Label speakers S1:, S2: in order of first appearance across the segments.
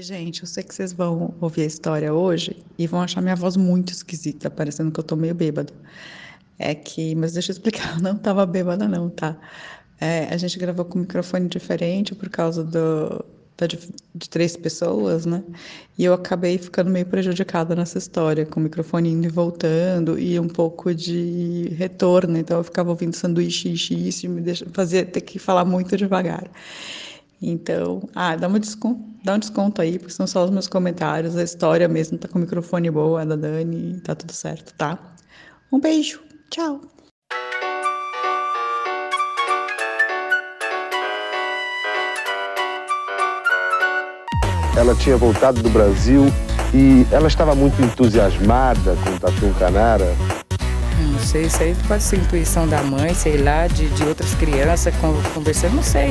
S1: Gente, eu sei que vocês vão ouvir a história hoje e vão achar minha voz muito esquisita, parecendo que eu tô meio bêbado. É que, mas deixa eu explicar, eu não tava bêbada não, tá? É, a gente gravou com um microfone diferente por causa do, da, de, de, três pessoas, né? E eu acabei ficando meio prejudicada nessa história, com o microfone indo e voltando e um pouco de retorno. Então eu ficava ouvindo sanduíche, xixi, e me deixa, fazia ter que falar muito devagar. Então, ah, dá, uma desconto, dá um desconto aí, porque são só os meus comentários, a história mesmo tá com o microfone boa, da Dani, tá tudo certo, tá? Um beijo, tchau!
S2: Ela tinha voltado do Brasil e ela estava muito entusiasmada com o Tatu Canara.
S1: Não sei, isso aí pode ser intuição da mãe, sei lá, de, de outras crianças conversando, não sei.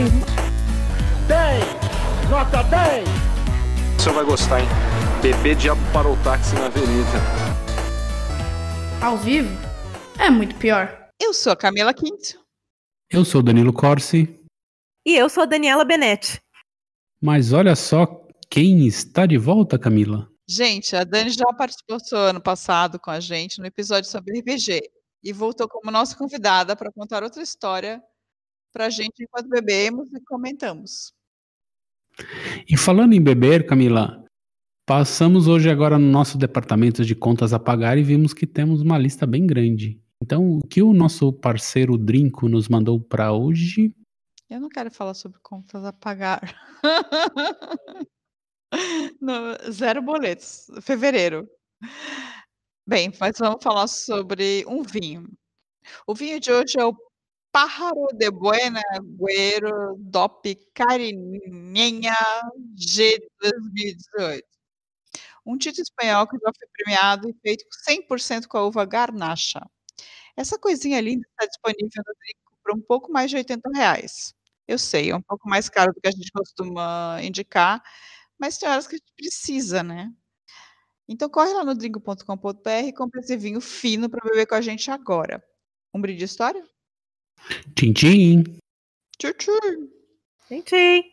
S1: 10! Nota 10! O
S2: senhor vai gostar, hein? Bebê diabo para o táxi na avenida.
S3: Ao vivo é muito pior. Eu sou a Camila Quinto.
S2: Eu sou o Danilo Corsi.
S3: E eu sou a Daniela Benetti.
S2: Mas olha só quem está de volta, Camila.
S1: Gente, a Dani já participou ano passado com a gente no episódio sobre RPG e voltou como nossa convidada para contar outra história para a gente enquanto bebemos e comentamos.
S2: E falando em beber, Camila, passamos hoje agora no nosso departamento de contas a pagar e vimos que temos uma lista bem grande. Então, o que o nosso parceiro Drinco nos mandou para hoje?
S1: Eu não quero falar sobre contas a pagar. não, zero boletos. Fevereiro. Bem, mas vamos falar sobre um vinho. O vinho de hoje é o pájaro de buena agüero do Picarinha G 2018. Um título espanhol que já foi premiado e feito 100% com a uva garnacha. Essa coisinha linda está disponível no drink por um pouco mais de 80 reais. Eu sei, é um pouco mais caro do que a gente costuma indicar, mas tem horas que a gente precisa, né? Então corre lá no dringo.com.br e compra esse vinho fino para beber com a gente agora. Um brinde de história?
S2: Tchim, tchim.
S1: Tchim, tchim. Tchim, tchim.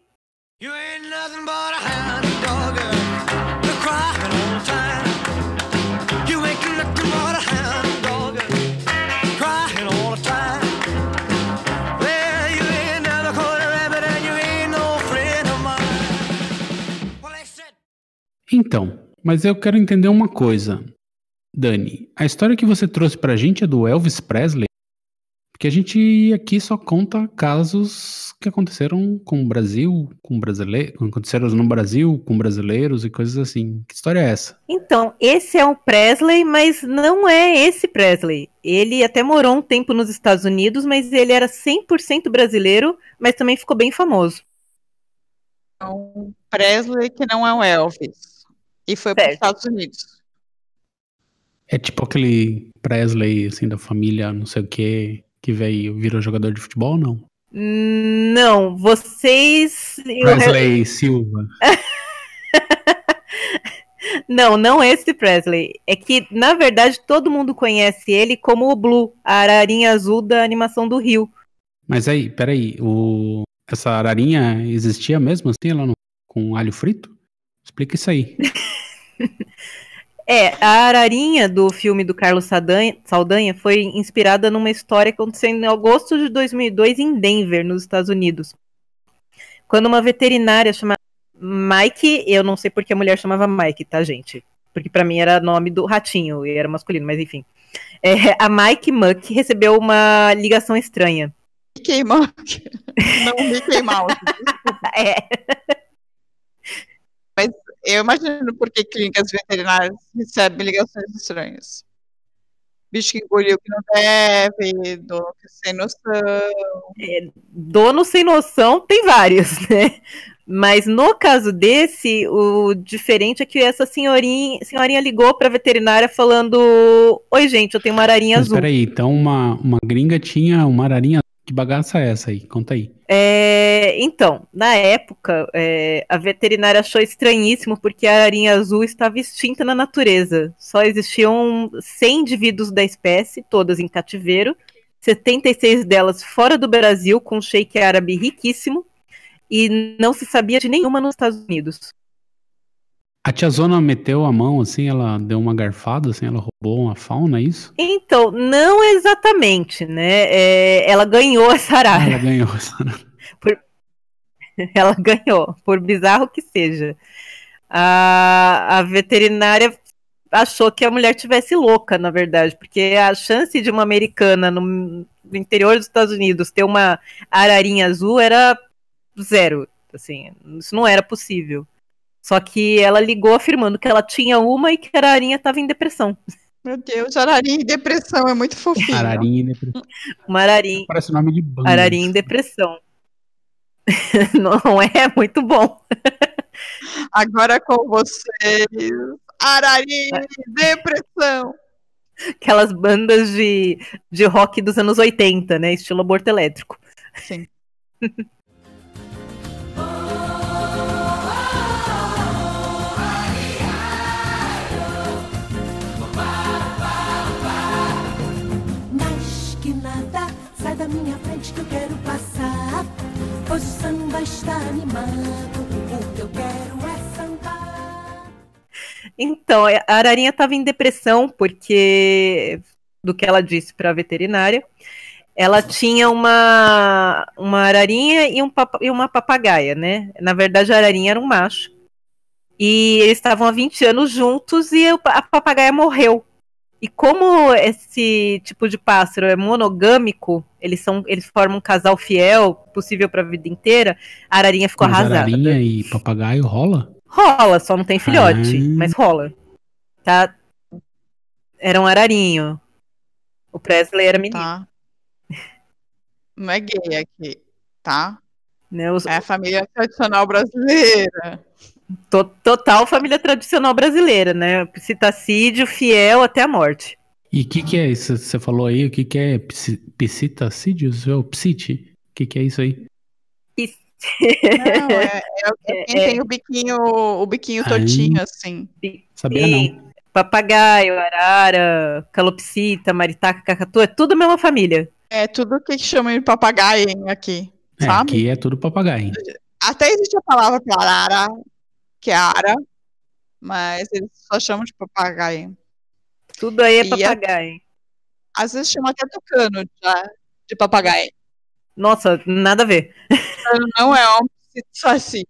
S1: You ain't nothing but a hound dog,
S2: Então, mas eu quero entender uma coisa. Dani, a história que você trouxe pra gente é do Elvis Presley? Porque a gente aqui só conta casos que aconteceram com o Brasil, com brasileiros, aconteceram no Brasil, com brasileiros e coisas assim. Que história é essa?
S3: Então, esse é o Presley, mas não é esse Presley. Ele até morou um tempo nos Estados Unidos, mas ele era 100% brasileiro, mas também ficou bem famoso. É um Presley que não é um Elvis. E foi para os Estados Unidos.
S2: É tipo aquele Presley, assim, da família, não sei o quê, que veio virou jogador de futebol, não?
S3: Não, vocês. Presley eu... Silva. não, não esse Presley. É que, na verdade, todo mundo conhece ele como o Blue, a ararinha azul da animação do Rio.
S2: Mas aí, peraí, o... essa ararinha existia mesmo assim, lá no... com alho frito? Explica isso aí.
S3: É, a ararinha do filme do Carlos Saldanha, foi inspirada numa história acontecendo em agosto de 2002 em Denver, nos Estados Unidos. Quando uma veterinária chamada Mike, eu não sei porque a mulher chamava Mike, tá, gente? Porque para mim era nome do ratinho e era masculino, mas enfim. É, a Mike Muck recebeu uma ligação estranha. Mickey Muck. Não, Mickey Mouse. é.
S1: Eu imagino por que clínicas veterinárias recebem ligações estranhas. Bicho que engoliu que não deve, dono sem noção. É,
S3: dono sem noção tem vários, né? Mas no caso desse, o diferente é que essa senhorinha, senhorinha ligou para a veterinária falando: Oi, gente, eu tenho uma ararinha Mas, azul. Peraí,
S2: então uma, uma gringa tinha uma ararinha que bagaça é essa aí? Conta aí.
S3: É, então, na época, é, a veterinária achou estranhíssimo porque a ararinha azul estava extinta na natureza. Só existiam 100 indivíduos da espécie, todas em cativeiro, 76 delas fora do Brasil, com um shake árabe riquíssimo, e não se sabia de nenhuma nos Estados Unidos.
S2: A tia Zona meteu a mão, assim, ela deu uma garfada, assim, ela roubou uma fauna, é isso?
S3: Então, não exatamente, né? É, ela ganhou essa arara. Ah, ela
S2: ganhou essa arara.
S3: Por... Ela ganhou, por bizarro que seja. A, a veterinária achou que a mulher tivesse louca, na verdade, porque a chance de uma americana no, no interior dos Estados Unidos ter uma ararinha azul era zero, assim, isso não era possível. Só que ela ligou afirmando que ela tinha uma e que a ararinha estava em depressão. Meu Deus, ararinha em depressão, é muito fofinho. Ararinha em depressão. Uma ararinha.
S2: Parece nome de banda. Ararinha em
S3: depressão. Não é, é muito bom. Agora com vocês, ararinha em depressão. Aquelas bandas de, de rock dos anos 80, né? Estilo aborto elétrico. Sim. nada. Sai da minha frente que eu quero passar. Pois o samba está animado. O que eu quero é sambar. Então, a Ararinha estava em depressão porque do que ela disse para a veterinária. Ela tinha uma, uma ararinha e, um e uma papagaia, né? Na verdade, a ararinha era um macho. E eles estavam há 20 anos juntos e a papagaia morreu. E como esse tipo de pássaro é monogâmico, eles são, eles formam um casal fiel, possível para a vida inteira, a ararinha ficou mas arrasada.
S2: Ararinha e papagaio rola?
S3: Rola, só não tem filhote, ah. mas rola. Tá? Era um ararinho. O Presley era menino. Tá. Não é gay aqui, tá? Não, né, os... É a família tradicional brasileira. Total família tradicional brasileira, né? Psitacídio, fiel até a morte.
S2: E o que, que é isso? Você falou aí, o que, que é psitacídio? O psite? O que, que é isso aí?
S3: Não, é, é, é, é quem é, tem o biquinho, o biquinho tortinho, assim.
S2: Sabia não.
S3: Papagaio, arara, calopsita, maritaca, cacatu, é tudo a mesma família. É tudo que chamam de papagaio aqui,
S2: é, Aqui é tudo papagaio.
S3: Até existe a palavra para arara, é
S1: ara, mas eles só chamam de papagaio. Tudo aí é, é papagaio.
S3: Às vezes chama até tucano de, tá? de papagaio. Nossa, nada a ver. Não é um salsicha.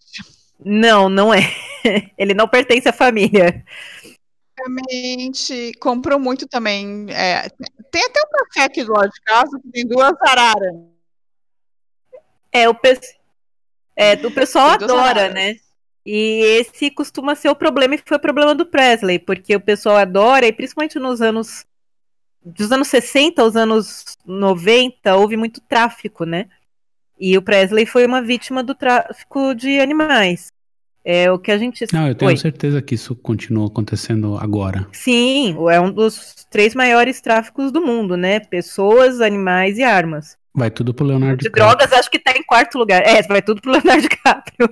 S3: Não, não é. Ele não pertence à família.
S1: Realmente,
S3: comprou muito também.
S1: É, tem até um café aqui do lado de casa que tem duas araras.
S3: É, o, pe... é, o pessoal adora, araras. né? E esse costuma ser o problema e foi o problema do Presley, porque o pessoal adora, e principalmente nos anos dos anos 60 aos anos 90, houve muito tráfico, né? E o Presley foi uma vítima do tráfico de animais. É o que a gente. Não, eu tenho
S2: certeza que isso continua acontecendo agora.
S3: Sim, é um dos três maiores tráficos do mundo, né? Pessoas, animais e armas.
S2: Vai tudo pro Leonardo DiCaprio.
S3: De drogas, acho que tá em quarto lugar. É, vai tudo pro Leonardo DiCaprio.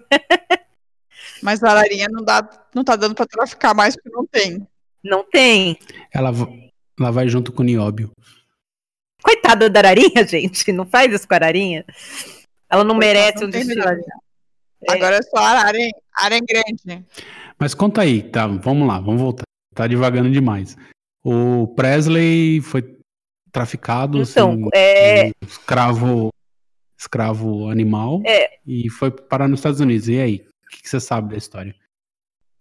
S3: Mas a ararinha não, dá, não tá dando para traficar mais porque não tem. Não tem.
S2: Ela, ela vai junto com o Nióbio.
S3: Coitada da Ararinha, gente. Não faz isso com a Ararinha. Ela não Coitada, merece não um destino. É. Agora é só Ararem, ararinha é grande. Né?
S2: Mas conta aí, tá? Vamos lá, vamos voltar. Tá devagando demais. O Presley foi traficado, assim, então, assim, é... escravo, escravo animal, é... e foi parar nos Estados Unidos. E aí? que, que você sabe da história?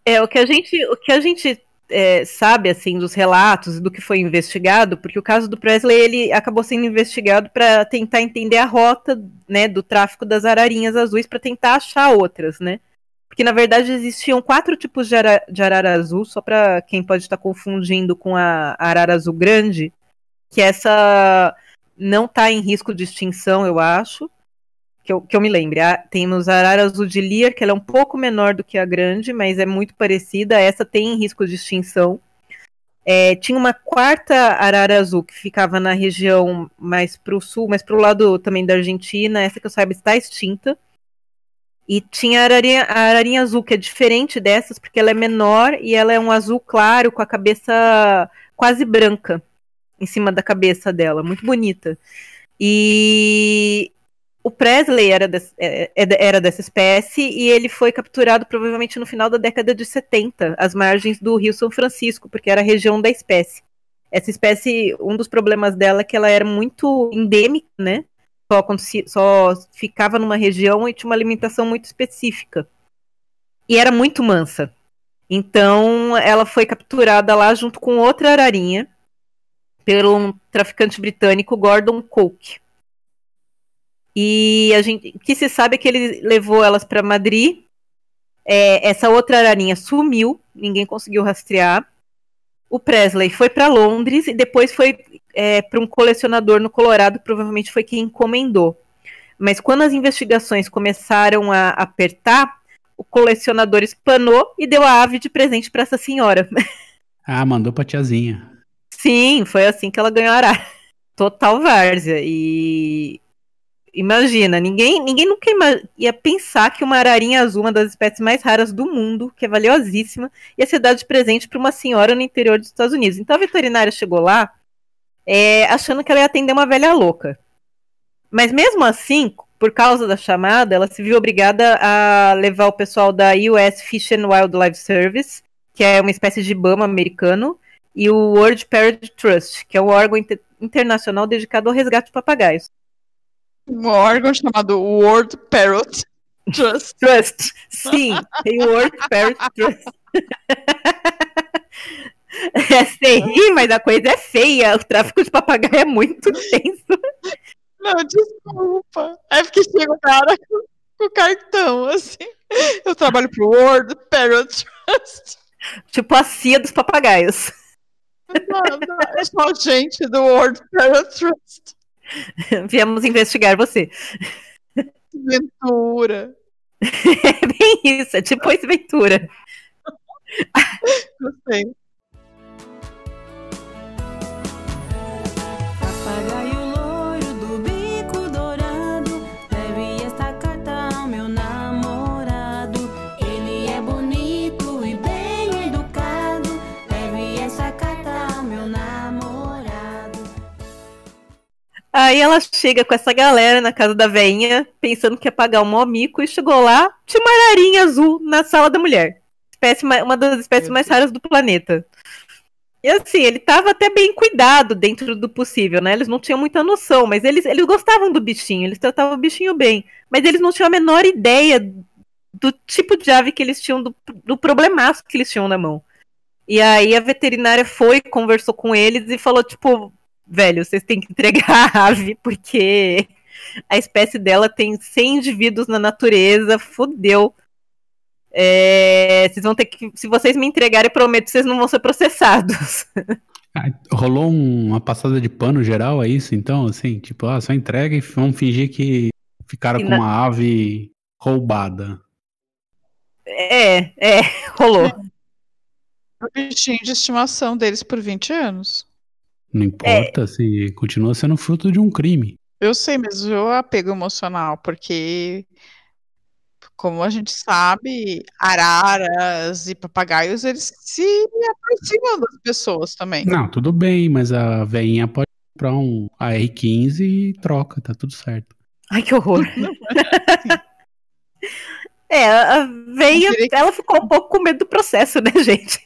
S3: É, o que a gente, o que a gente é, sabe, assim, dos relatos, do que foi investigado, porque o caso do Presley, ele acabou sendo investigado para tentar entender a rota, né, do tráfico das ararinhas azuis, para tentar achar outras, né? Porque, na verdade, existiam quatro tipos de, ara de arara azul, só para quem pode estar tá confundindo com a arara azul grande, que essa não está em risco de extinção, eu acho que eu, que eu me lembre. Ah, temos a arara azul de Lear, que ela é um pouco menor do que a grande, mas é muito parecida. Essa tem risco de extinção. É, tinha uma quarta arara azul que ficava na região mais para o sul, mas para o lado também da Argentina. Essa que eu saiba está extinta. E tinha a ararinha, a ararinha azul, que é diferente dessas, porque ela é menor e ela é um azul claro, com a cabeça quase branca em cima da cabeça dela. Muito bonita. E o Presley era, é, é, é, era dessa espécie e ele foi capturado provavelmente no final da década de 70, às margens do Rio São Francisco, porque era a região da espécie. Essa espécie, um dos problemas dela é que ela era muito endêmica, né? Só, só ficava numa região e tinha uma alimentação muito específica. E era muito mansa. Então, ela foi capturada lá junto com outra ararinha pelo um traficante britânico Gordon Coke. E a gente, o que se sabe é que ele levou elas para Madrid. É, essa outra ararinha sumiu, ninguém conseguiu rastrear. O Presley foi para Londres e depois foi é, para um colecionador no Colorado, provavelmente foi quem encomendou. Mas quando as investigações começaram a apertar, o colecionador espanou e deu a ave de presente para essa senhora.
S2: Ah, mandou para tiazinha.
S3: Sim, foi assim que ela ganhou a arara. Total várzea. E Imagina, ninguém, ninguém nunca ia pensar que uma ararinha azul, uma das espécies mais raras do mundo, que é valiosíssima, ia ser dado de presente para uma senhora no interior dos Estados Unidos. Então a veterinária chegou lá é, achando que ela ia atender uma velha louca. Mas mesmo assim, por causa da chamada, ela se viu obrigada a levar o pessoal da US Fish and Wildlife Service, que é uma espécie de Ibama americano, e o World Parrot Trust, que é um órgão inter internacional dedicado ao resgate de papagaios um órgão chamado
S1: World Parrot Trust. Trust. Sim, tem o World Parrot Trust.
S3: É, você ri, mas a coisa é feia. O tráfico de papagaio é muito denso.
S1: Não, desculpa. É porque chega o cara com o cartão, assim. Eu trabalho pro World Parrot Trust.
S3: Tipo a CIA dos papagaios. Não, não, é só gente do World Parrot Trust. Viemos investigar você. Ventura. é bem isso, é tipo Ventura. Gostei. Aí ela chega com essa galera na casa da veinha, pensando que ia pagar um mó mico, e chegou lá, tinha uma ararinha azul na sala da mulher. Espécie, uma das espécies mais raras do planeta. E assim, ele estava até bem cuidado dentro do possível, né? Eles não tinham muita noção, mas eles, eles gostavam do bichinho, eles tratavam o bichinho bem. Mas eles não tinham a menor ideia do tipo de ave que eles tinham, do, do problemaço que eles tinham na mão. E aí a veterinária foi, conversou com eles e falou, tipo, velho, vocês têm que entregar a ave, porque a espécie dela tem 100 indivíduos na natureza, fodeu. É, vocês vão ter que. Se vocês me entregarem, prometo que vocês não vão ser processados.
S2: Ah, rolou uma passada de pano geral, é isso? Então, assim, tipo, ah, só entrega e vamos fingir que ficaram e com na... uma ave roubada.
S3: É, é,
S1: rolou. O bichinho de estimação deles por 20 anos.
S2: Não é. importa é. Assim, se continua sendo fruto de um crime.
S1: Eu sei, mas o apego emocional, porque como a gente sabe, araras e papagaios, eles se aproximam das pessoas também. Não,
S2: tudo bem, mas a veinha pode comprar um AR-15 e troca, tá tudo certo.
S3: Ai, que horror. é, a veinha, ela ficou um pouco com medo do processo, né, gente?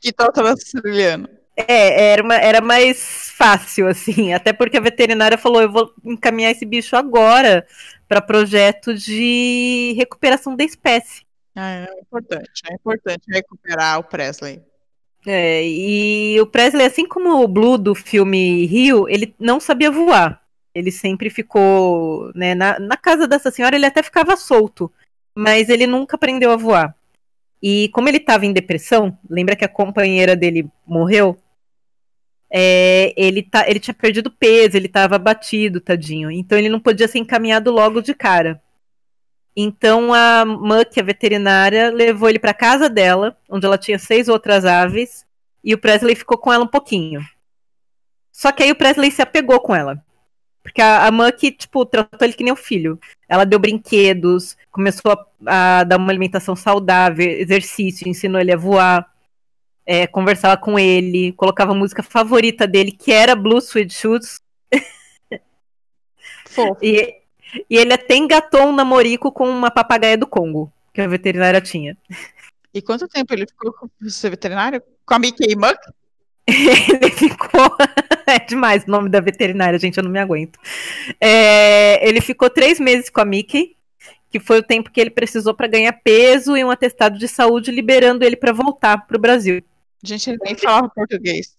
S3: Que tá tal tava siciliano? É, é, era, uma, era mais fácil, assim. Até porque a veterinária falou: eu vou encaminhar esse bicho agora para projeto de recuperação da espécie. É, é importante, é importante recuperar o Presley. É, e o Presley, assim como o Blue do filme Rio, ele não sabia voar. Ele sempre ficou, né, na, na casa dessa senhora ele até ficava solto, mas ele nunca aprendeu a voar. E como ele estava em depressão, lembra que a companheira dele morreu? é, ele, tá, ele tinha perdido peso, ele estava batido, tadinho. Então ele não podia ser encaminhado logo de cara. Então a Muck, a veterinária, levou ele para casa dela, onde ela tinha seis outras aves, e o Presley ficou com ela um pouquinho. Só que aí o Presley se apegou com ela. Porque a, a Muck, tipo, tratou ele que nem o filho. Ela deu brinquedos, começou a, a dar uma alimentação saudável, exercício, ensinou ele a voar é, conversava com ele, colocava a música favorita dele, que era Blue Sweet Shoes. e, e ele até engatou um namorico com uma papagaia do Congo, que a veterinária tinha. E quanto tempo ele ficou com o veterinário? Com a Mickey Muck? ele ficou. é demais o nome da veterinária, gente, eu não me aguento. É... Ele ficou três meses com a Mickey, que foi o tempo que ele precisou para ganhar peso e um atestado de saúde, liberando ele para voltar para o Brasil. A gente nem falava português.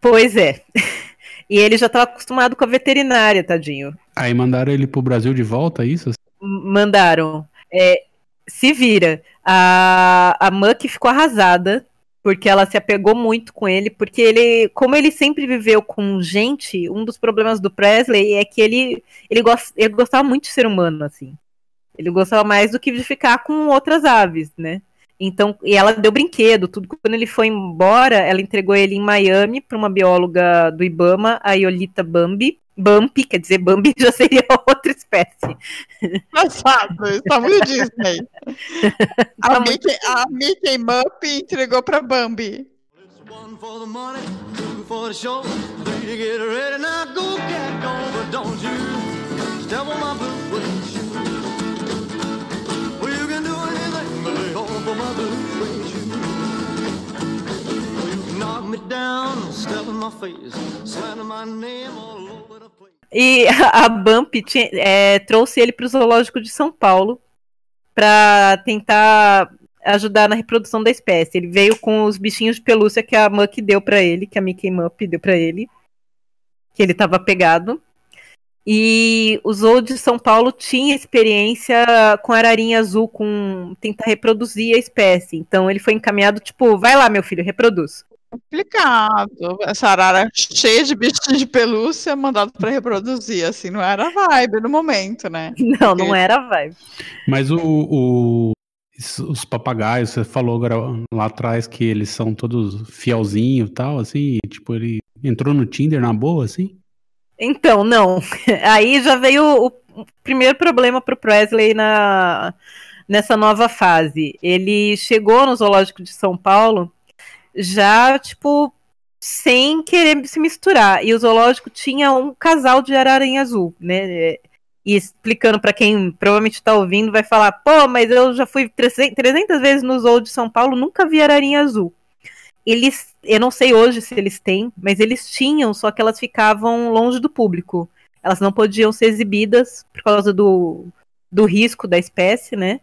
S3: Pois é. E ele já estava acostumado com a veterinária, tadinho.
S2: Aí mandaram ele pro Brasil de volta, é isso?
S3: Mandaram. É, se vira. A, a Muck ficou arrasada, porque ela se apegou muito com ele, porque ele, como ele sempre viveu com gente, um dos problemas do Presley é que ele, ele, gost, ele gostava muito de ser humano, assim. Ele gostava mais do que de ficar com outras aves, né? Então, e ela deu brinquedo, tudo. Quando ele foi embora, ela entregou ele em Miami para uma bióloga do Ibama, a Iolita Bambi. Bambi, quer dizer, Bambi já seria outra espécie. Mas fácil, está muito Disney. A, tá Mickey, muito... a Mickey
S1: Mup entregou para Bambi. for
S3: me down, in my face, my name all over the place. E a Bump tinha, é, trouxe ele para o zoológico de São Paulo para tentar ajudar na reprodução da espécie. Ele veio com os bichinhos de pelúcia que a Muck deu para ele, que a Mickey Mup deu para ele, que ele estava pegado. E o Zoo de São Paulo tinha experiência com ararinha azul, com tentar reproduzir a espécie. Então ele foi encaminhado, tipo, vai lá, meu filho, reproduz. Complicado.
S1: Essa arara cheia de bichos de pelúcia, mandado para reproduzir, assim, não era vibe no momento, né?
S3: Não, não era vibe.
S2: Mas o, o os papagaios, você falou agora, lá atrás que eles são todos fielzinho e tal, assim, tipo, ele entrou no Tinder na boa, assim?
S3: Então, não. Aí já veio o primeiro problema para o Presley na, nessa nova fase. Ele chegou no Zoológico de São Paulo já, tipo, sem querer se misturar. E o zoológico tinha um casal de ararinha azul, né? E explicando para quem provavelmente está ouvindo, vai falar: pô, mas eu já fui 300 vezes no Zoo de São Paulo, nunca vi ararinha azul eles, eu não sei hoje se eles têm, mas eles tinham, só que elas ficavam longe do público. Elas não podiam ser exibidas por causa do, do risco da espécie, né?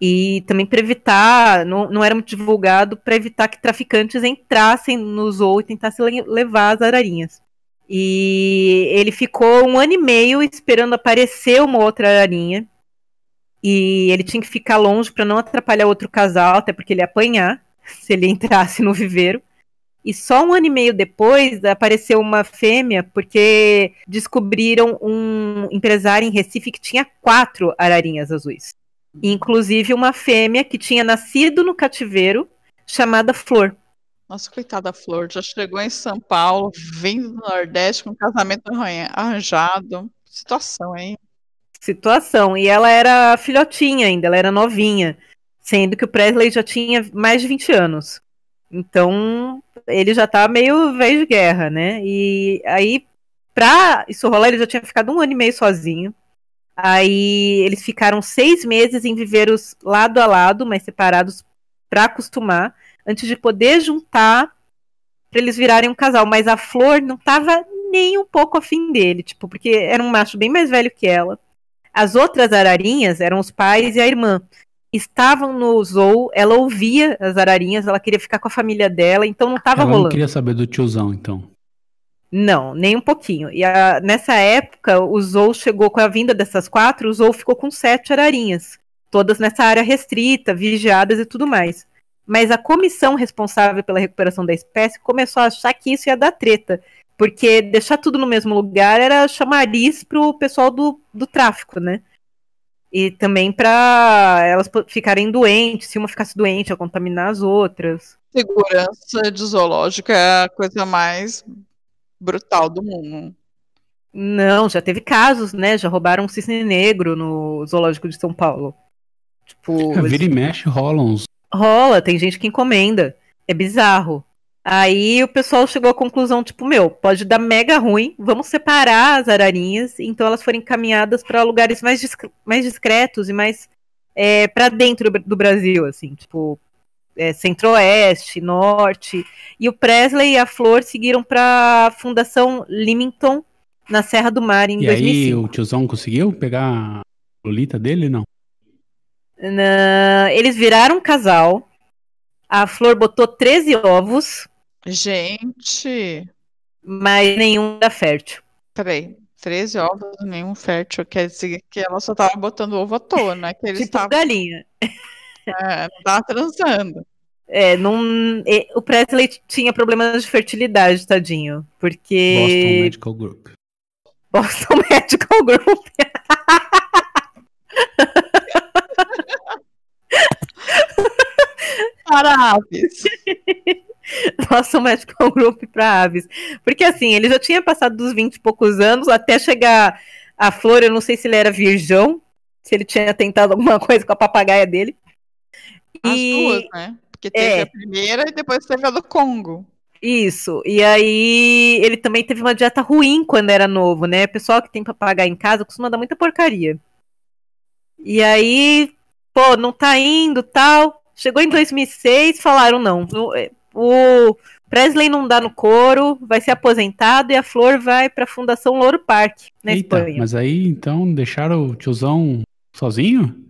S3: E também para evitar, não, não era muito divulgado, para evitar que traficantes entrassem no zoo e tentassem levar as ararinhas. E ele ficou um ano e meio esperando aparecer uma outra ararinha. E ele tinha que ficar longe para não atrapalhar outro casal, até porque ele ia apanhar se ele entrasse no viveiro. E só um ano e meio depois apareceu uma fêmea, porque descobriram um empresário em Recife que tinha quatro ararinhas azuis. Inclusive uma fêmea que tinha nascido no cativeiro, chamada Flor.
S1: Nossa, coitada Flor, já chegou em São Paulo,
S3: vindo do Nordeste com um casamento arranjado. Situação, hein? Situação. E ela era filhotinha ainda, ela era novinha. Sendo que o Presley já tinha mais de 20 anos. Então, ele já tá meio velho de guerra, né? E aí, pra isso rolar, ele já tinha ficado um ano e meio sozinho. Aí, eles ficaram seis meses em viveiros lado a lado, mas separados para acostumar, antes de poder juntar para eles virarem um casal. Mas a Flor não tava nem um pouco afim dele, tipo, porque era um macho bem mais velho que ela. As outras ararinhas eram os pais e a irmã estavam no zoo, ela ouvia as ararinhas, ela queria ficar com a família dela, então não estava rolando. Ela não queria
S2: saber do tiozão, então.
S3: Não, nem um pouquinho. E a, nessa época, o Zou chegou com a vinda dessas quatro, o Zou ficou com sete ararinhas, todas nessa área restrita, vigiadas e tudo mais. Mas a comissão responsável pela recuperação da espécie começou a achar que isso ia dar treta, porque deixar tudo no mesmo lugar era chamariz pro pessoal do, do tráfico, né? E também para elas ficarem doentes, se uma ficasse doente, a contaminar as outras.
S1: Segurança de zoológico é a coisa mais
S3: brutal do mundo. Não, já teve casos, né? Já roubaram um cisne negro no zoológico de São Paulo. Tipo, é, vira
S2: eles... e mexe rola uns.
S3: Rola, tem gente que encomenda. É bizarro. Aí o pessoal chegou à conclusão, tipo, meu, pode dar mega ruim, vamos separar as ararinhas, então elas foram encaminhadas para lugares mais, mais discretos e mais é, para dentro do Brasil, assim, tipo, é, centro-oeste, norte. E o Presley e a Flor seguiram para a Fundação Limington, na Serra do Mar, em e 2005. E aí
S2: o tiozão conseguiu pegar a Lolita dele, não?
S3: Na... Eles viraram um casal, a Flor botou 13 ovos Gente.
S1: Mas nenhum dá fértil. Peraí, 13 ovos, nenhum fértil. Quer dizer que ela
S3: só tava botando ovo à toa, né? Que eles tipo tavam... galinha. É, tava transando. É, num, o Presley tinha problemas de fertilidade, tadinho. Porque. Boston Medical Group. Boston Medical Group. Parabéns. Nossa, o é um grupo para aves. Porque assim, ele já tinha passado dos 20 e poucos anos até chegar a flor, eu não sei se ele era virgão, se ele tinha tentado alguma coisa com a papagaia dele. As e... duas, né? Porque teve é. a primeira e depois teve a do Congo. Isso. E aí ele também teve uma dieta ruim quando era novo, né? O pessoal que tem papagaio em casa costuma dar muita porcaria. E aí, pô, não tá indo, tal. Chegou em 2006, falaram não, é, o Presley não dá no couro, vai ser aposentado e a Flor vai para a Fundação Louro Parque, na Eita, Espanha.
S2: Mas aí então deixaram o tiozão sozinho?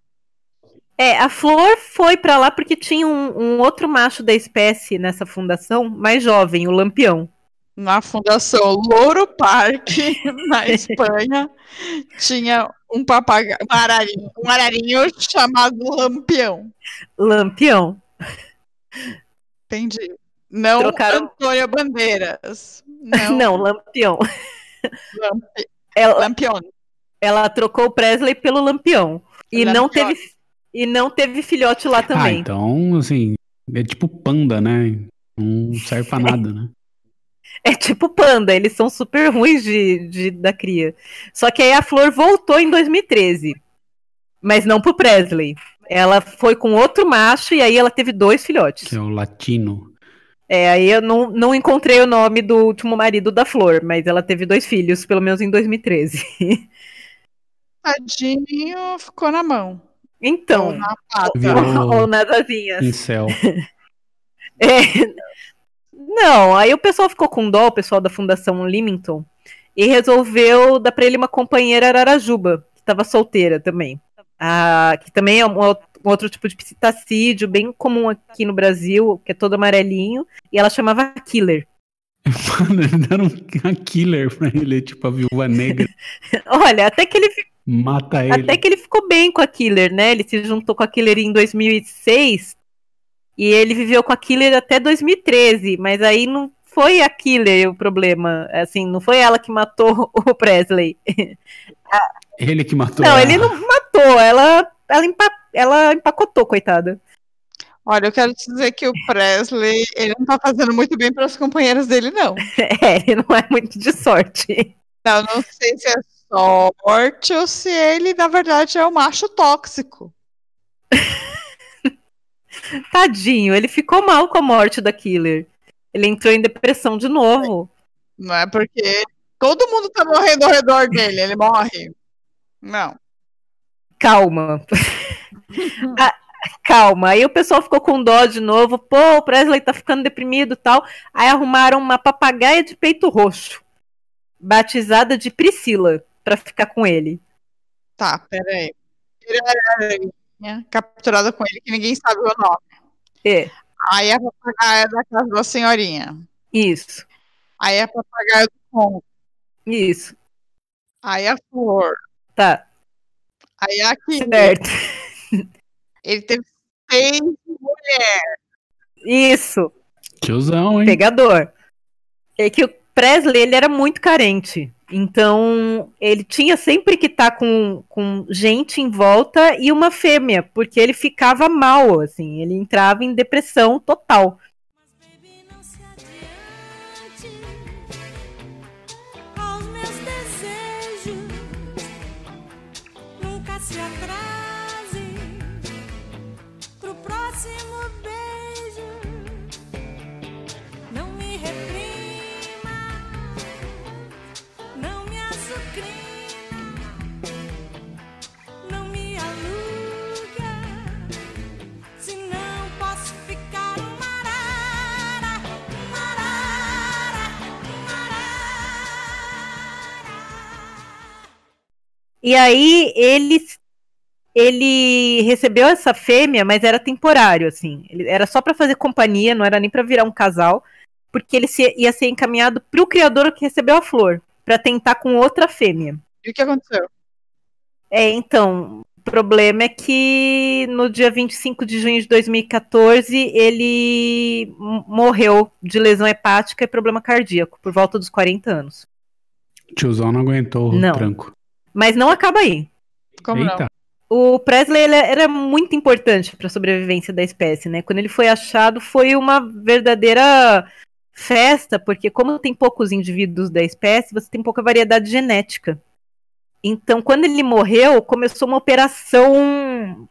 S3: É, a Flor foi para lá porque tinha um, um, outro macho da espécie nessa fundação, mais jovem, o Lampião. Na fundação Louro Parque, na Espanha, tinha um papagaio,
S1: um ararinho, um ararinho chamado Lampião. Lampião. Entendi. Não Trocaram... Antônia Bandeiras. Não, não
S3: Lampião. Ela... Lampião. Ela trocou o Presley pelo Lampião. E não teve e não teve filhote lá ah, também. Ah,
S2: então, assim, é tipo panda, né? Não serve pra nada, né?
S3: É tipo panda, eles são super ruins de, de, da cria. Só que aí a Flor voltou em 2013. Mas não pro Presley. Ela foi com outro macho e aí ela teve dois filhotes. Que é o
S2: latino.
S3: É, aí eu não, não encontrei o nome do último marido da Flor, mas ela teve dois filhos, pelo menos em 2013. Tadinho ficou na mão. Então. Ou na pata. Ou nas asinhas. Incel. É, não, aí o pessoal ficou com dó, o pessoal da Fundação Limington, e resolveu dar pra ele uma companheira Ararajuba, que tava solteira também. Ah, que também é um outro tipo de psitacídio bem comum aqui no Brasil, que é todo amarelinho, e ela chamava Killer.
S2: Mano, eles deram uma killer pra ele, tipo a viúva negra.
S3: Olha, até que ele
S2: Mata ele. Até
S3: que ele ficou bem com a Killer, né? Ele se juntou com a Killer em 2006 e ele viveu com a Killer até 2013, mas aí não foi a Killer o problema, assim, não foi ela que matou o Presley.
S2: Ele que matou. Não, ela. ele não
S3: matou, ela, ela, empa, ela empacotou, coitada. Olha, eu quero te
S1: dizer que o Presley, ele não tá fazendo muito bem para os companheiros dele, não. É, ele não é muito de
S3: sorte.
S1: Não, não sei se é sorte ou se ele, na verdade,
S3: é um macho tóxico. Tadinho, ele ficou mal com a morte da Killer. Ele entrou em depressão de novo. Não é porque todo mundo tá morrendo ao redor dele, ele morre. Não. Calma. Ah, calma. Aí o pessoal ficou com dó de novo. Pô, o Presley tá ficando deprimido tal. Aí arrumaram uma papagaia de peito roxo, batizada de Priscila, para ficar com ele. Tá, peraí. É, é, é, Capturada com ele, que ninguém sabe o nome. É.
S1: Aí a papagaia é da casa da senhorinha. Isso. Aí a é papagaia do conto. Isso. Aí é a flor. Tá.
S3: Aí é aqui. Certo. Ele teve seis mulheres. Isso.
S2: Tiozão, hein?
S3: Pegador. É que o Presley, ele era muito carente. Então, ele tinha sempre que estar tá com, com gente em volta e uma fêmea, porque ele ficava mal, assim, ele entrava em depressão total. se E aí ele ele recebeu essa fêmea, mas era temporário, assim. Ele, era só para fazer companhia, não era nem para virar um casal, porque ele se, ia ser encaminhado para o criador que recebeu a flor, para tentar com outra fêmea. E o que aconteceu? É, então, o problema é que no dia 25 de junho de 2014 ele morreu de lesão hepática e problema cardíaco, por volta dos 40 anos.
S2: Tiozão não aguentou não. o tranco.
S3: Mas não acaba aí. Como Eita. não? O Presley era é, é muito importante para a sobrevivência da espécie, né? Quando ele foi achado, foi uma verdadeira festa, porque como tem poucos indivíduos da espécie, você tem pouca variedade genética. Então, quando ele morreu, começou uma operação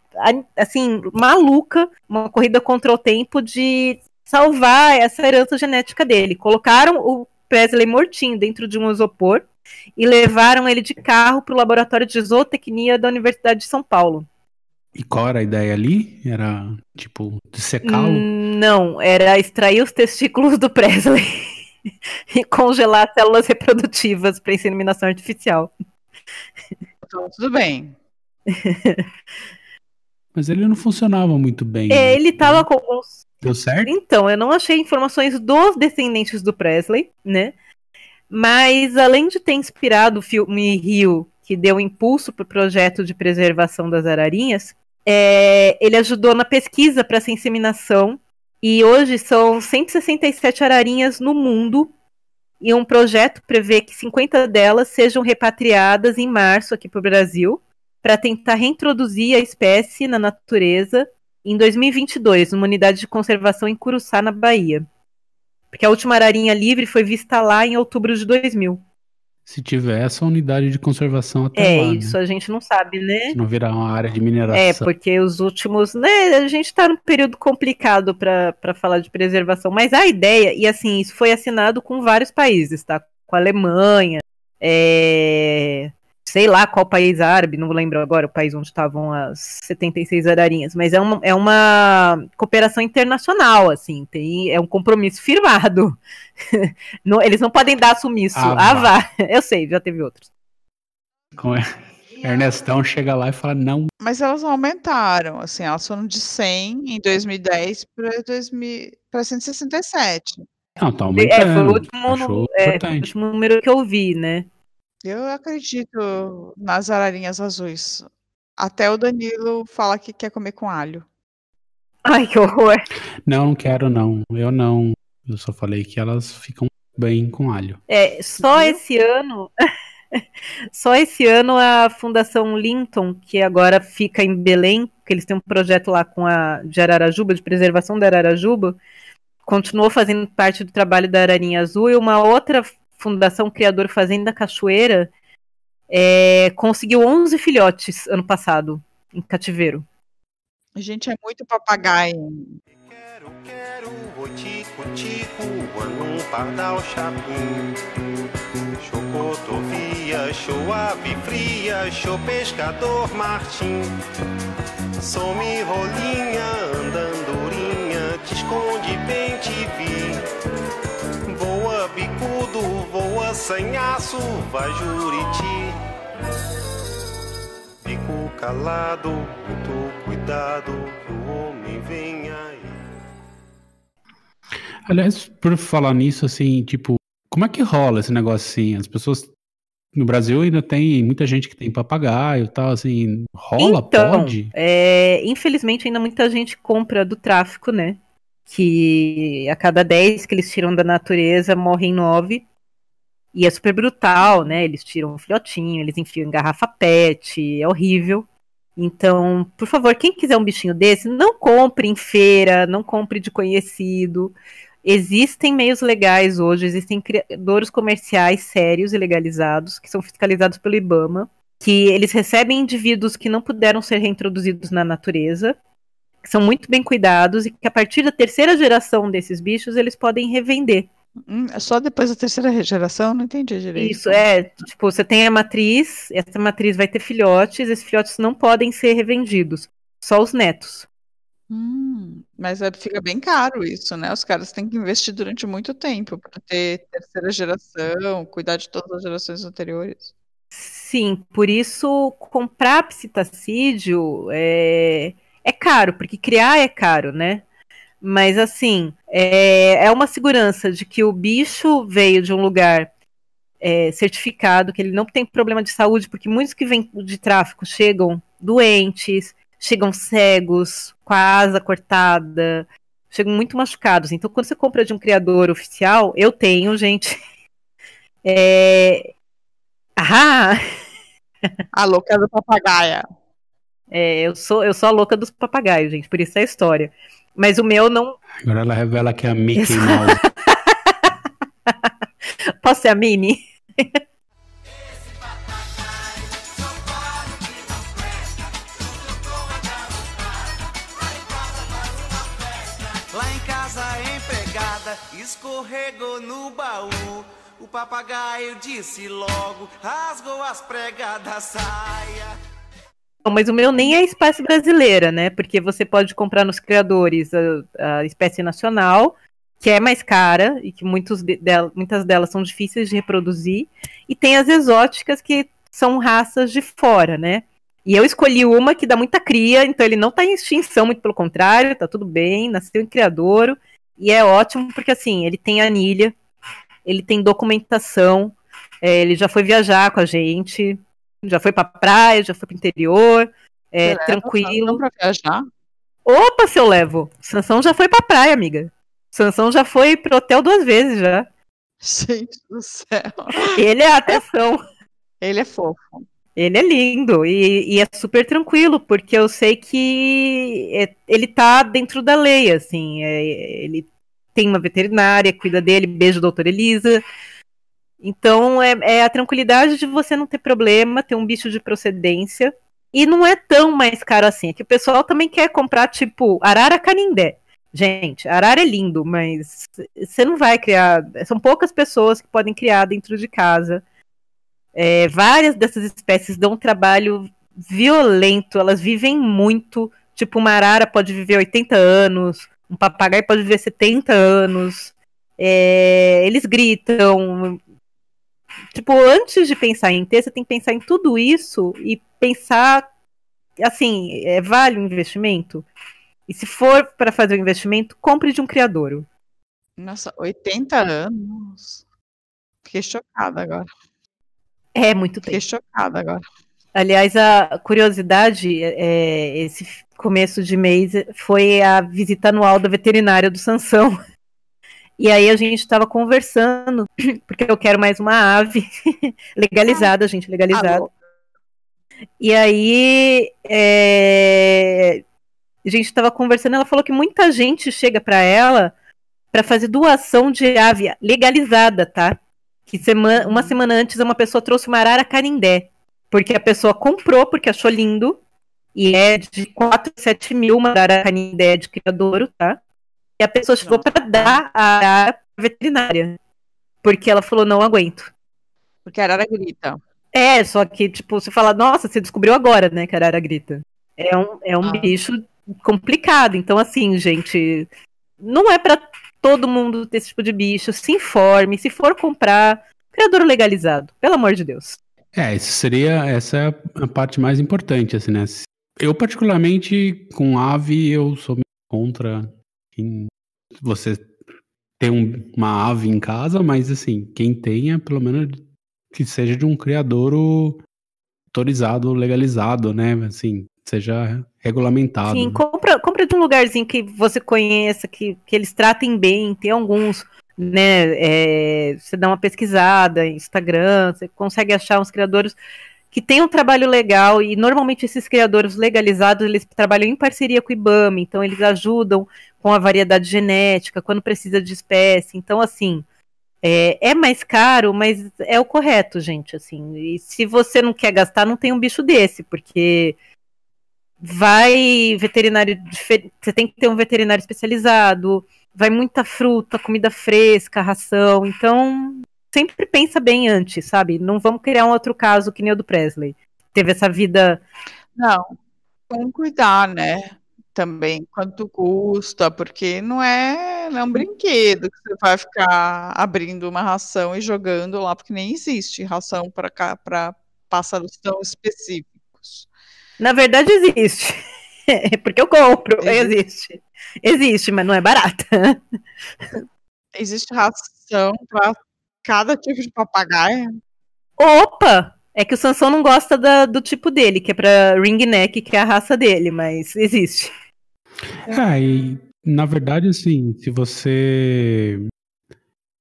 S3: assim maluca, uma corrida contra o tempo de salvar essa herança genética dele. Colocaram o Presley mortinho dentro de um isopor e levaram ele de carro para o laboratório de zootecnia da Universidade de São Paulo.
S2: E qual era a ideia ali? Era, tipo, dissecá-lo? Hum,
S3: não, era extrair os testículos do Presley e congelar células reprodutivas para inseminação artificial. Então, tudo bem.
S2: Mas ele não funcionava muito bem. É, né?
S3: ele estava com os. Deu certo? Então, eu não achei informações dos descendentes do Presley, né? Mas além de ter inspirado o filme Rio, que deu impulso para o projeto de preservação das ararinhas, é, ele ajudou na pesquisa para essa inseminação. E hoje são 167 ararinhas no mundo. E um projeto prevê que 50 delas sejam repatriadas em março aqui para o Brasil, para tentar reintroduzir a espécie na natureza em 2022, numa unidade de conservação em Curuçá, na Bahia. Porque a última ararinha livre foi vista lá em outubro de 2000.
S2: Se tiver essa é unidade de conservação até é, lá. É, isso né? a
S3: gente não sabe, né? Se
S2: não virar uma área de mineração. É, porque
S3: os últimos, né, a gente está num período complicado para falar de preservação, mas a ideia, e assim, isso foi assinado com vários países, tá? Com a Alemanha, é, sei lá qual país árabe, não lembro agora o país onde estavam as 76 ararinhas, mas é uma, é uma cooperação internacional, assim, tem, é um compromisso firmado. não, eles não podem dar sumiço. Ah, ah vá. Eu sei, já teve outros.
S2: Ernestão chega lá e fala não.
S1: Mas elas aumentaram, assim, elas foram de 100 em 2010 para 167.
S2: Não, tá aumentando. É, foi o último, é, foi o
S1: último
S3: número que eu vi, né?
S1: Eu acredito nas ararinhas azuis. Até o Danilo fala que quer comer com alho. Ai, que horror.
S2: Não, não quero, não. Eu não. Eu só falei que elas ficam bem com alho.
S3: É, só uhum. esse ano. só esse ano a Fundação Linton, que agora fica em Belém, que eles têm um projeto lá com a de Ararajuba, de preservação da Ararajuba, continuou fazendo parte do trabalho da Ararinha Azul e uma outra Fundação Criador Fazenda Cachoeira é, conseguiu 11 filhotes ano passado, em cativeiro. A gente é muito papagaio. Quero, quero,
S2: o tico, tico, anum, pardal, chapu. Chocotovia, show ave fria, show pescador Martim. Some rolinha, andandurinha, te esconde bem te vi bicudo, voa aço, vai juriti. Fico calado, muito cuidado, que o homem vem aí. Aliás, por falar nisso, assim, tipo, como é que rola esse negócio assim? As pessoas no Brasil ainda tem muita gente que tem papagaio e tal, assim, rola, então, pode?
S3: É, infelizmente ainda muita gente compra do tráfico, né? que a cada 10 que eles tiram da natureza morrem 9. E é super brutal, né? Eles tiram um filhotinho, eles enfiam em garrafa pet, é horrível. Então, por favor, quem quiser um bichinho desse, não compre em feira, não compre de conhecido. Existem meios legais hoje, existem criadores comerciais sérios e legalizados, que são fiscalizados pelo IBAMA, que eles recebem indivíduos que não puderam ser reintroduzidos na natureza, que são muito bem cuidados e que a partir da terceira geração desses bichos eles podem revender. Hum, é só depois da terceira geração? Não entendi direito. Isso, é. Tipo, você tem a matriz, essa matriz vai ter filhotes, esses filhotes não podem ser revendidos, só os netos. Hum,
S1: mas é, fica bem caro isso, né? Os caras têm que investir durante muito tempo para ter terceira geração, cuidar de todas as gerações anteriores.
S3: Sim, por isso comprar psitacídio é, é caro, porque criar é caro, né? Mas assim, é, é uma segurança de que o bicho veio de um lugar é, certificado, que ele não tem problema de saúde, porque muitos que vêm de tráfico chegam doentes, chegam cegos, com a asa cortada, chegam muito machucados. Então, quando você compra de um criador oficial, eu tenho, gente. É... Ah! A louca do papagaia. É, eu, sou, eu sou a louca dos papagaios, gente, por isso é a história. Mas o meu não.
S2: Agora ela revela que é a Mickey Mouse.
S3: Posso ser a Minnie?
S1: escorregou no baú. O papagaio disse logo, rasgou as pregas da saia
S3: mas o meu nem é espécie brasileira, né? Porque você pode comprar nos criadores a, a espécie nacional, que é mais cara e que de, de, muitas delas são difíceis de reproduzir, e tem as exóticas que são raças de fora, né? E eu escolhi uma que dá muita cria, então ele não está em extinção, muito pelo contrário, tá tudo bem, nasceu em criadouro, e é ótimo porque assim, ele tem anilha, ele tem documentação, é, ele já foi viajar com a gente, já foi pra praia, já foi pro interior. É, tranquilo. pra viajar? Opa, se eu levo. Sansão já foi pra praia, amiga. Sansão já foi pro hotel duas vezes já. Gente do céu. Ele é atenção. Ele é fofo. Ele é lindo e, e, é super tranquilo, porque eu sei que é, ele tá dentro da lei, assim. É, ele tem uma veterinária, cuida dele, beijo, doutora Elisa. Então é, é a tranquilidade de você não ter problema, ter um bicho de procedência. E não é tão mais caro assim. É que o pessoal também quer comprar, tipo, arara canindé. Gente, arara é lindo, mas você não vai criar. São poucas pessoas que podem criar dentro de casa. É, várias dessas espécies dão um trabalho violento, elas vivem muito. Tipo, uma arara pode viver 80 anos, um papagaio pode viver 70 anos. É, eles gritam, tipo, antes de pensar em ter, você tem que pensar em tudo isso e pensar, assim, é, vale o investimento? E se for para fazer o investimento, compre de um criador. Nossa, 80 anos? Fiquei chocada agora. É, muito tempo. Fiquei chocada agora. Aliás, a curiosidade, é, é esse começo de mês foi a visita anual da veterinária do Sansão. E aí a gente estava conversando, porque eu quero mais uma ave legalizada, gente, legalizada. E aí é... a gente estava conversando, ela falou que muita gente chega para ela para fazer doação de ave legalizada, tá? Que semana, uhum. uma semana antes uma pessoa trouxe uma arara canindé, porque a pessoa comprou porque achou lindo e é de 4 7 mil uma arara canindé de criadouro, tá? E a pessoa chegou para dar a, veterinária. Porque ela falou, não aguento.
S1: Porque a arara grita.
S3: É, só que, tipo, você fala, nossa, você descobriu agora, né, que a arara grita. É um, é um ah. bicho complicado. Então, assim, gente, não é para todo mundo ter esse tipo de bicho. Se informe. Se for comprar, criador legalizado, pelo amor de Deus.
S2: É, isso seria essa é a parte mais importante, assim, né? Eu, particularmente, com ave, eu sou contra você tem um, uma ave em casa, mas assim, quem tenha, é, pelo menos que seja de um criador autorizado, legalizado, né? Assim, seja regulamentado. Sim, né?
S3: compra, compra de um lugarzinho que você conheça, que, que eles tratem bem, tem alguns, né? É, você dá uma pesquisada, Instagram, você consegue achar uns criadores que tem um trabalho legal e normalmente esses criadores legalizados eles trabalham em parceria com o IBAMA, então eles ajudam com a variedade genética, quando precisa de espécie. Então, assim, é, é, mais caro, mas é o correto, gente. Assim, e se você não quer gastar, não tem um bicho desse, porque vai veterinário você tem que ter um veterinário especializado, vai muita fruta, comida fresca, ração. Então, sempre pensa bem antes, sabe? Não vamos criar um outro caso que nem o do Presley. Teve essa vida. Não, vamos cuidar, né? também quanto custa, porque não é,
S1: não é um brinquedo que você vai ficar abrindo uma ração e jogando lá, porque nem existe ração para pássaros tão específicos. Na verdade,
S3: existe. É porque eu compro, existe. existe. Existe, mas não é barata.
S1: Existe ração para cada tipo de papagaio?
S3: Opa! É que o Sansão não gosta da, do tipo dele, que é para ringneck, que é a raça dele, mas existe.
S2: É, ah, e na verdade, assim, se você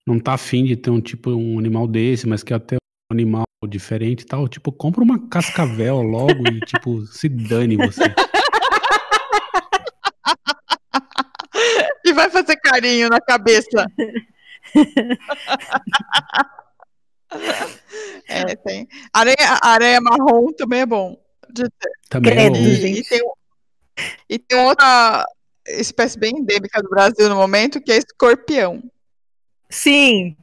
S2: não tá afim de ter um tipo, um animal desse, mas quer até um animal diferente e tal, tipo, compra uma cascavel logo e, tipo, se dane você.
S1: E vai fazer carinho na cabeça. é, tem. Areia, areia marrom também é bom.
S2: Também Credo, é bom. E
S1: tem, e tem outra espécie bem endêmica do Brasil no momento, que é escorpião. Sim,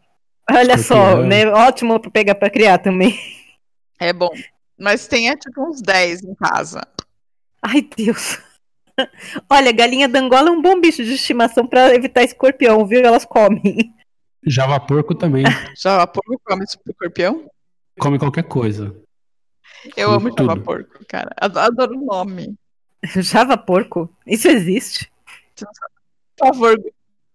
S1: olha escorpião. só, né? Ótimo para
S3: pegar para criar também. É bom. Mas tem é, tipo uns 10 em casa. Ai, Deus. Olha, galinha d'Angola é um bom bicho de estimação para evitar escorpião, viu? Elas comem.
S2: Java porco também.
S3: Java porco come escorpião?
S2: Come qualquer coisa.
S1: Eu amo tudo. Java porco, cara. Adoro o nome. Java porco? Isso existe? Por favor,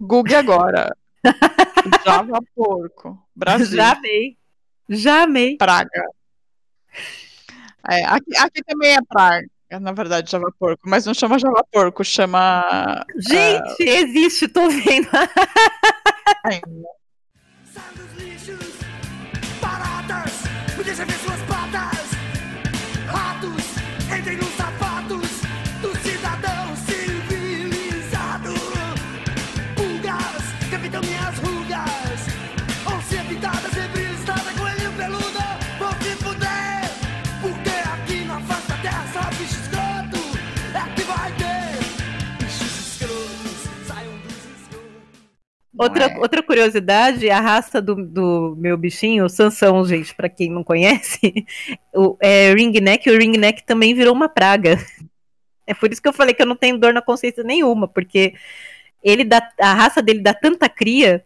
S1: Google agora. Java porco. Brasil. Já amei. Já amei. Praga. É, aqui, aqui, também é praga, na verdade, Java porco, mas não chama Java porco, chama. Gente, uh... existe,
S3: tô vendo. Outra, é. outra curiosidade, a raça do, do meu bichinho, Sansão, gente, para quem não conhece, o é, ringneck, o ringneck também virou uma praga. É por isso que eu falei que eu não tenho dor na consciência nenhuma, porque ele dá, a raça dele dá tanta cria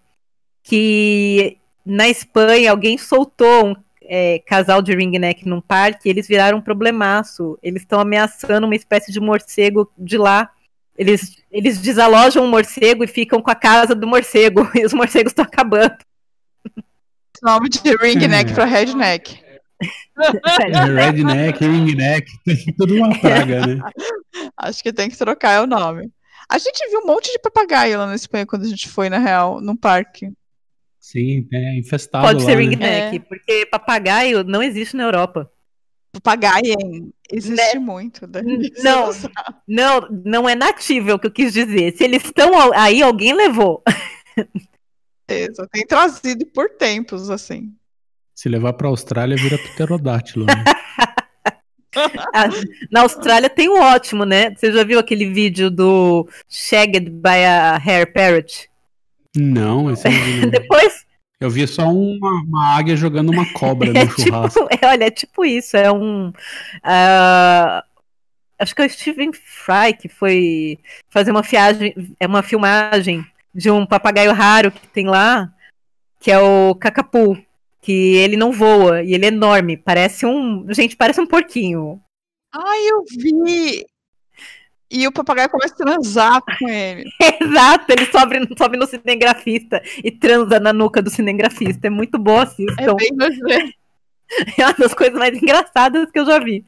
S3: que na Espanha alguém soltou um é, casal de ringneck num parque, eles viraram um problemaço. Eles estão ameaçando uma espécie de morcego de lá eles, eles desalojam um morcego e ficam com a casa do morcego. E os morcegos estão acabando. Nome de ringneck para redneck. É
S2: redneck, ringneck, tem tudo uma praga, né?
S1: Acho que tem que trocar é o nome. A gente viu um monte de papagaio lá na Espanha quando a gente foi, na real, num parque.
S2: Sim, é infestado. Pode lá, ser né? ringneck,
S1: né? porque
S3: papagaio não existe na Europa. Papagaiem tipo,
S1: existe né? muito. Né? Não,
S3: não, não é nativo, é o que eu quis dizer. Se eles estão aí, alguém
S1: levou. Isso, tem trazido por tempos, assim.
S2: Se levar para a Austrália, vira pterodátilo. Né?
S3: Ah, na Austrália tem um ótimo, né? Você já viu aquele vídeo do Shagged by a Hair Parrot?
S2: Não, esse é Depois eu vi só uma, uma águia jogando uma cobra é no é churrasco.
S3: Tipo, é, olha, é tipo isso, é um. Uh, acho que é o Steven Fry que foi fazer uma, fiagem, é uma filmagem de um papagaio raro que tem lá, que é o cacapu, que ele não voa e ele é enorme, parece um, gente, parece um porquinho. Ai, eu vi. E o papagaio começa a transar com ele. Exato, ele sobe, sobe no cinegrafista e transa na nuca do cinegrafista. É muito boa, é assistam. É bem É uma das coisas mais engraçadas que eu já vi.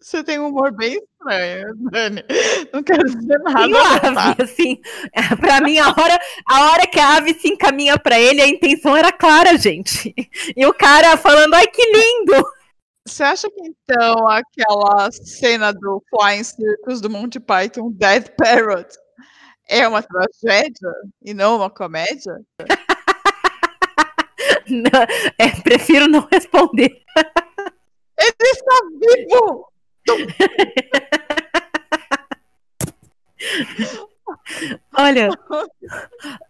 S3: Você tem um humor bem estranho, Dani. Não quero dizer nada. Sim, tá? ave, assim, pra mim, a hora, a hora que a ave se encaminha para ele, a intenção era clara, gente. E o cara falando, ai, que lindo!
S1: Você acha que então aquela cena do Flying Circus do Monty Python, Dead Parrot, é uma tragédia e não uma comédia? não, é, prefiro não responder. Ele está vivo!
S3: Olha,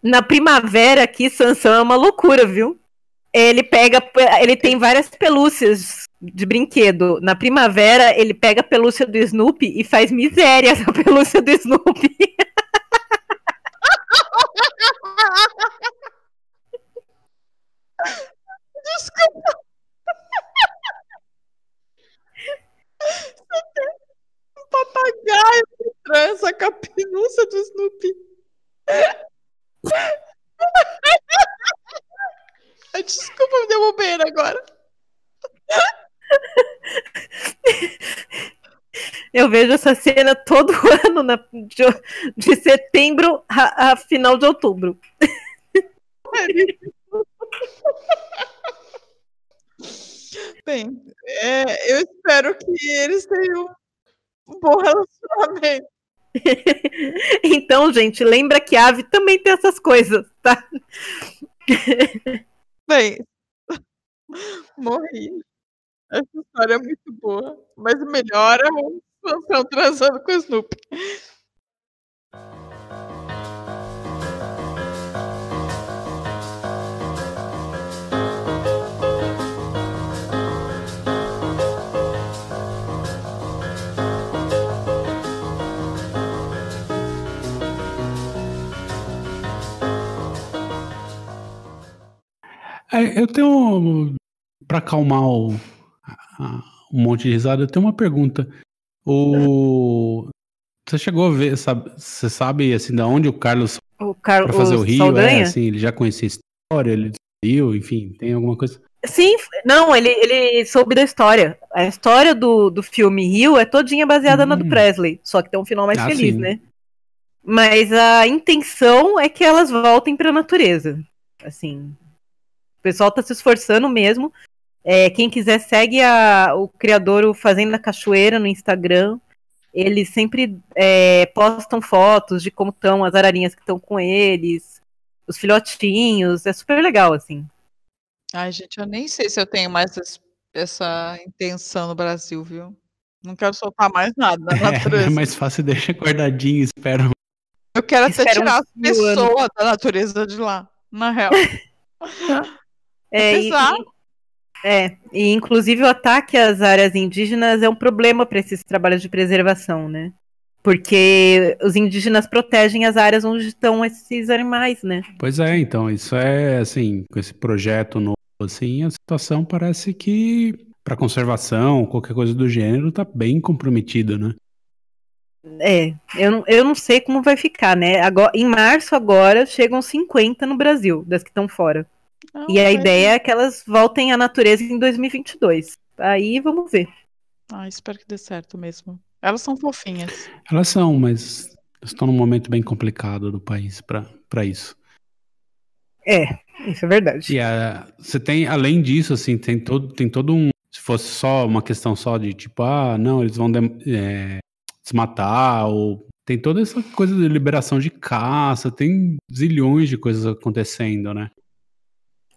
S3: na primavera aqui, Sansão é uma loucura, viu? Ele pega, ele tem várias pelúcias de brinquedo. Na primavera, ele pega a pelúcia do Snoopy e faz miséria a pelúcia do Snoopy.
S1: Desculpa. Um papagaio que trança com a pelúcia do Snoopy. Desculpa, me deu bobeira agora.
S3: Eu vejo essa cena todo ano, na, de, de setembro a, a, final de outubro.
S1: Bem, é, eu espero que eles tenham
S3: um bom relacionamento. então, gente, lembra que a ave também tem essas coisas, tá? Bem,
S1: morri. Essa história é muito boa. Mas o melhor é o
S2: Sansão transando com o Snoopy. É, eu tenho para acalmar o, ah, um monte de risada. Eu tenho uma pergunta. O... Você chegou a ver, sabe, você sabe assim, da onde o Carlos o
S3: Car... fazer o, o Rio? É, assim,
S2: ele já conhecia a história, ele descobriu, enfim, tem alguma coisa.
S3: Sim, não, ele, ele soube da história. A história do, do filme Rio é todinha baseada hum. na do hum. Presley, só que tem um final mais ah, feliz, sim. né? Mas a intenção é que elas voltem para a natureza. Assim, o pessoal tá se esforçando mesmo é, quem quiser, segue a, o criador o Fazenda Cachoeira no Instagram. Eles sempre é, postam fotos de como estão as ararinhas que estão com eles, os filhotinhos. É super legal, assim. Ai, gente, eu nem
S1: sei se eu tenho mais essa intenção no Brasil, viu? Não quero soltar mais nada na é, natureza. É, é
S2: mais fácil deixar guardadinho, espero.
S1: Eu quero até espero tirar um as pessoas
S3: da natureza de lá,
S1: na real.
S3: é, e, é, e inclusive o ataque às áreas indígenas é um problema para esses trabalhos de preservação, né? Porque os indígenas protegem as áreas onde estão esses animais, né?
S2: Pois é, então, isso é assim, com esse projeto novo, assim, a situação parece que para conservação, qualquer coisa do gênero, tá bem comprometida, né?
S3: É, eu não, eu não sei como vai ficar, né? Agora, em março agora chegam 50 no Brasil, das que estão fora e a ah, ideia é que elas voltem à natureza em 2022. Aí vamos ver. Ah, espero que dê certo mesmo.
S1: Elas são fofinhas.
S2: Elas são, mas estão num momento bem complicado do país para isso.
S1: É, isso é verdade. E
S2: a, você tem, além disso, assim, tem todo, tem todo um. Se fosse só uma questão só de tipo, ah, não, eles vão de, é, desmatar, ou tem toda essa coisa de liberação de caça, tem zilhões de coisas acontecendo, né?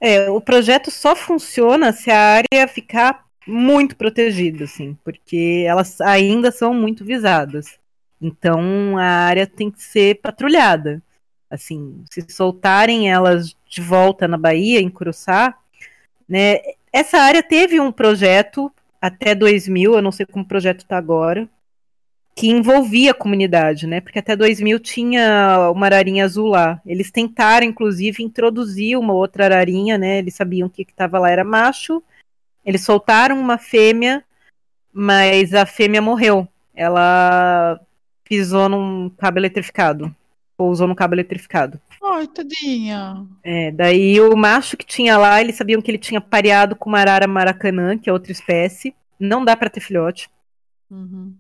S3: É, o projeto só funciona se a área ficar muito protegida, assim, porque elas ainda são muito visadas. Então a área tem que ser patrulhada. Assim, se soltarem elas de volta na Bahia, em Curuçá, né? Essa área teve um projeto até 2000, eu não sei como o projeto está agora, que envolvia a comunidade, né? Porque até 2000 tinha uma ararinha azul lá. Eles tentaram, inclusive, introduzir uma outra ararinha, né? Eles sabiam que estava lá era macho. Eles soltaram uma fêmea, mas a fêmea morreu. Ela pisou num cabo eletrificado. Pousou no cabo eletrificado.
S1: Ai, tadinha.
S3: É, daí o macho que tinha lá, eles sabiam que ele tinha pareado com uma arara maracanã, que é outra espécie. Não dá para ter filhote. Uhum.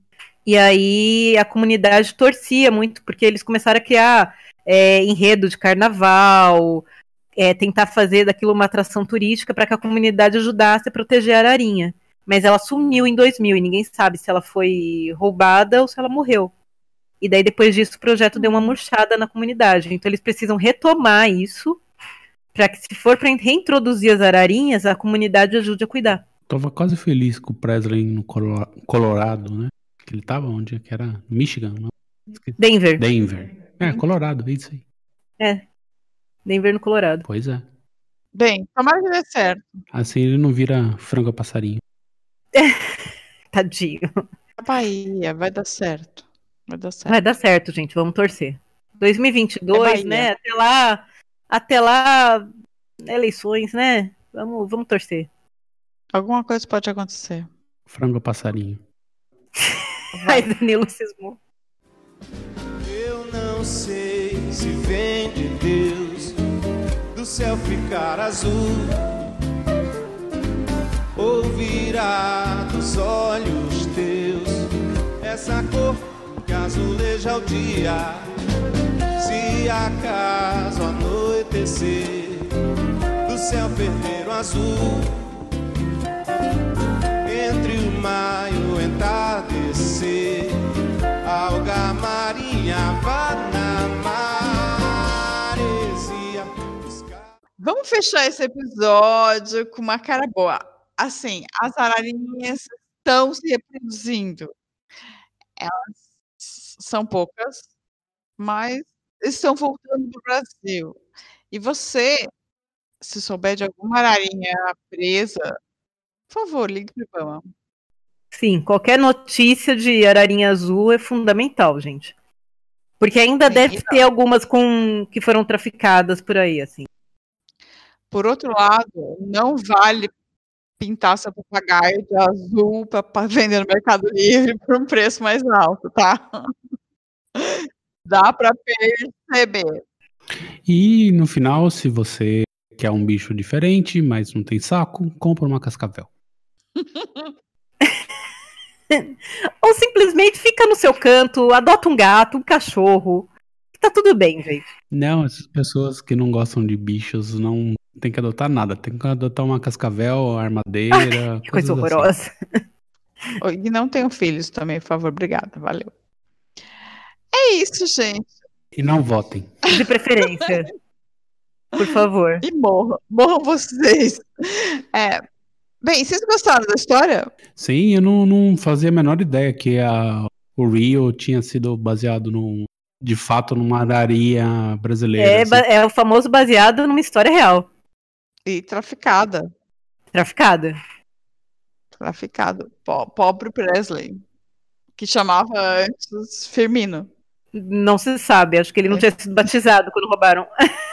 S3: E aí a comunidade torcia muito, porque eles começaram a criar é, enredo de carnaval, é, tentar fazer daquilo uma atração turística para que a comunidade ajudasse a proteger a ararinha. Mas ela sumiu em 2000 e ninguém sabe se ela foi roubada ou se ela morreu. E daí, depois disso, o projeto deu uma murchada na comunidade. Então, eles precisam retomar isso para que, se for para reintroduzir as ararinhas, a comunidade ajude a cuidar.
S2: Tava quase feliz com o Presley no Colorado, né? que ele estava, onde é que era? Michigan, não? É? Denver. Denver. É, uhum. Colorado, é isso aí.
S3: É. Denver no Colorado. Pois é. Bem, tomara que dê certo.
S2: Assim ele não vira frango a passarinho. É.
S3: Tadinho. A Bahia, vai dar certo. Vai dar certo. Vai dar certo, gente. Vamos torcer. 2022, é né? Até lá, até lá, eleições, né? Vamos, vamos torcer. Alguma coisa pode acontecer.
S2: Frango passarinho.
S3: Aí Danilo cismou.
S2: Eu não sei se vem
S3: de Deus do céu ficar azul ou virá dos olhos teus essa cor que azuleja o dia. Se acaso anoitecer do céu perder o azul entre o maio e tarde você, alga marinha, vá na
S2: maresia. Buscar...
S1: Vamos fechar esse episódio com uma cara boa. Assim, as ararinhas estão se reproduzindo. Elas são poucas, mas estão voltando para o Brasil. E você, se souber de alguma ararinha presa, por favor, ligue para o
S3: Sim, qualquer notícia de ararinha azul é fundamental, gente. Porque ainda Sim, deve ter algumas com que foram traficadas por aí, assim.
S1: Por outro lado, não vale pintar seu papagaio de azul para vender no Mercado Livre por um preço mais alto, tá? Dá para perceber.
S2: E no final, se você quer um bicho diferente, mas não tem saco, compra uma cascavel.
S3: Ou simplesmente fica no seu canto, adota um gato, um cachorro. Tá tudo bem, gente.
S2: Não, essas pessoas que não gostam de bichos não tem que adotar nada. Tem que adotar uma cascavel, armadeira. Ai, coisa assim. horrorosa.
S1: Assim. E não tenho filhos também, por favor. Obrigada, valeu. É isso, gente.
S2: E não votem.
S1: De preferência.
S2: Por favor.
S1: E morram, morram vocês. É, Bem, vocês gostaram da história?
S2: Sim, eu não, não fazia a menor ideia que a, o Rio tinha sido baseado no, de fato numa araria brasileira. É,
S3: assim. é o famoso baseado numa história real. E traficada.
S1: Traficada. Traficado. pobre Presley. Que chamava antes Firmino. Não se sabe, acho que ele não é. tinha sido batizado quando roubaram.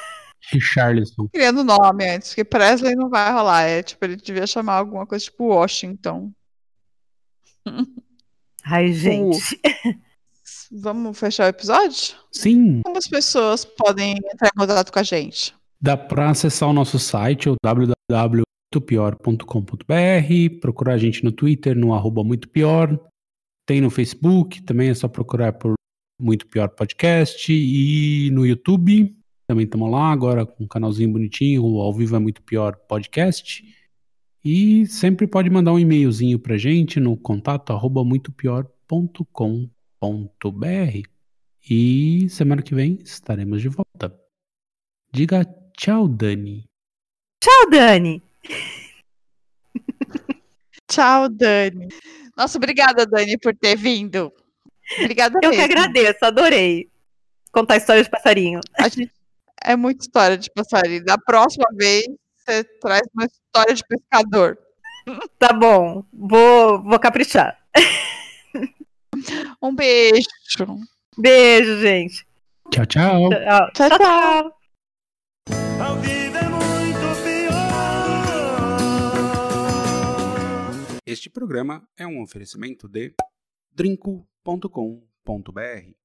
S2: Richarlison.
S1: Criando nome antes, que Presley não vai rolar. É tipo, ele devia chamar alguma coisa tipo Washington.
S2: Ai, tipo, gente.
S1: Uh. Vamos fechar o episódio? Sim. Como as pessoas podem entrar em contato com a gente?
S2: Dá para acessar o nosso site, o www.muitopior.com.br, procurar a gente no Twitter, no arroba muito pior. Tem no Facebook, também é só procurar por Muito Pior Podcast e no YouTube. Também estamos lá agora com um canalzinho bonitinho, o Ao Vivo é Muito Pior podcast. E sempre pode mandar um e-mailzinho pra gente no contato arroba muito br E semana que vem estaremos de volta. Diga tchau, Dani.
S3: Tchau, Dani.
S1: tchau, Dani. Nossa, obrigada, Dani, por ter vindo. Obrigada. Eu mesmo. que agradeço, adorei contar histórias de passarinho. A gente é muita história de tipo passarinho. Da próxima vez, você traz uma história de pescador. Tá bom, vou, vou caprichar. Um beijo. Beijo, gente.
S2: Tchau, tchau. Tchau,
S1: tchau. tchau, tchau. A vida é muito pior.
S2: Este programa é um oferecimento de drinco.com.br.